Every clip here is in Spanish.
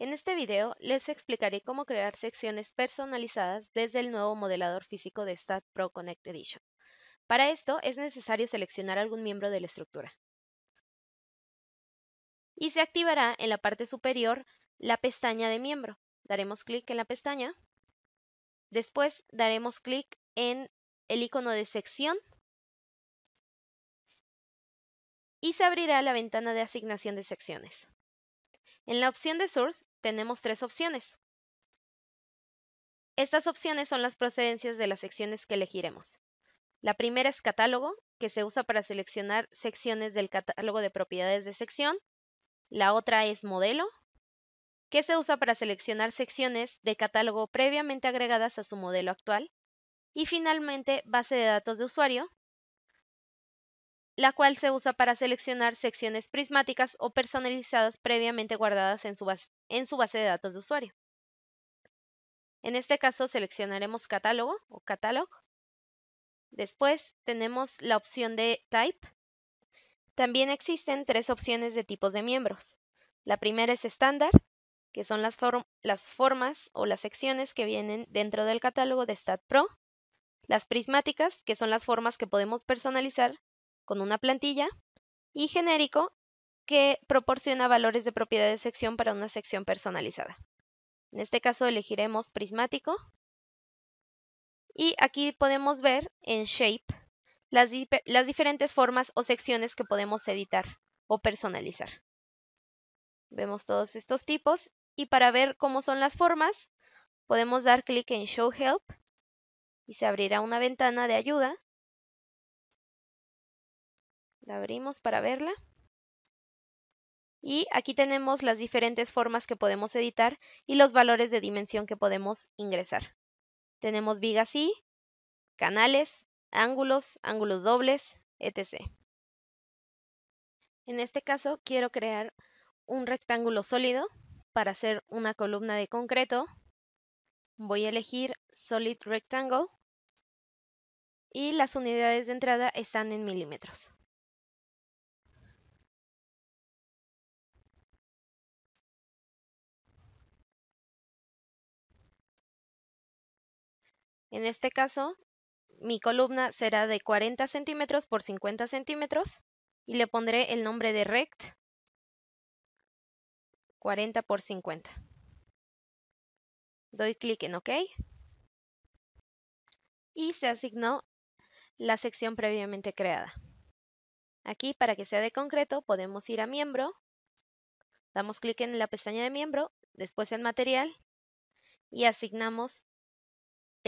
En este video les explicaré cómo crear secciones personalizadas desde el nuevo modelador físico de Stat Pro Connect Edition. Para esto es necesario seleccionar algún miembro de la estructura. Y se activará en la parte superior la pestaña de miembro. Daremos clic en la pestaña. Después daremos clic en el icono de sección y se abrirá la ventana de asignación de secciones. En la opción de source tenemos tres opciones. Estas opciones son las procedencias de las secciones que elegiremos. La primera es catálogo, que se usa para seleccionar secciones del catálogo de propiedades de sección. La otra es modelo, que se usa para seleccionar secciones de catálogo previamente agregadas a su modelo actual. Y finalmente, base de datos de usuario, la cual se usa para seleccionar secciones prismáticas o personalizadas previamente guardadas en su, base, en su base de datos de usuario. En este caso seleccionaremos catálogo o catalog. Después tenemos la opción de type. También existen tres opciones de tipos de miembros. La primera es estándar, que son las, las formas o las secciones que vienen dentro del catálogo de StatPro. Las prismáticas, que son las formas que podemos personalizar con una plantilla y genérico que proporciona valores de propiedad de sección para una sección personalizada. En este caso elegiremos prismático y aquí podemos ver en shape las, las diferentes formas o secciones que podemos editar o personalizar. Vemos todos estos tipos y para ver cómo son las formas podemos dar clic en Show Help y se abrirá una ventana de ayuda la abrimos para verla. Y aquí tenemos las diferentes formas que podemos editar y los valores de dimensión que podemos ingresar. Tenemos vigas y canales, ángulos, ángulos dobles, etc. En este caso quiero crear un rectángulo sólido para hacer una columna de concreto. Voy a elegir Solid Rectangle y las unidades de entrada están en milímetros. En este caso, mi columna será de 40 centímetros por 50 centímetros y le pondré el nombre de rect 40 por 50. Doy clic en OK y se asignó la sección previamente creada. Aquí, para que sea de concreto, podemos ir a Miembro, damos clic en la pestaña de Miembro, después en Material y asignamos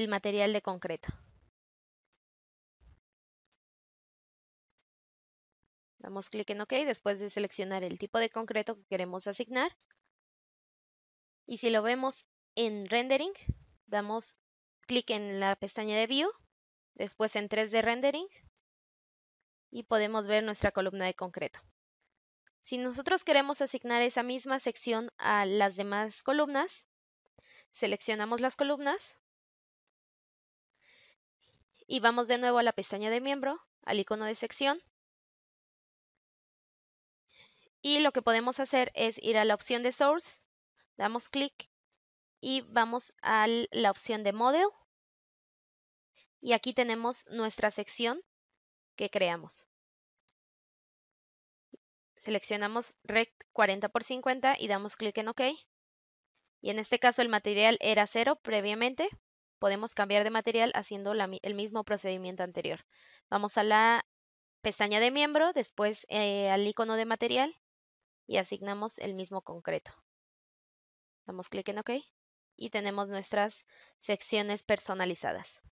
el material de concreto. Damos clic en OK después de seleccionar el tipo de concreto que queremos asignar. Y si lo vemos en Rendering, damos clic en la pestaña de View, después en 3D Rendering y podemos ver nuestra columna de concreto. Si nosotros queremos asignar esa misma sección a las demás columnas, seleccionamos las columnas y vamos de nuevo a la pestaña de miembro, al icono de sección. Y lo que podemos hacer es ir a la opción de Source, damos clic y vamos a la opción de Model. Y aquí tenemos nuestra sección que creamos. Seleccionamos Rect 40x50 y damos clic en OK. Y en este caso el material era cero previamente, podemos cambiar de material haciendo el mismo procedimiento anterior. Vamos a la pestaña de miembro, después eh, al icono de material y asignamos el mismo concreto. Damos clic en OK y tenemos nuestras secciones personalizadas.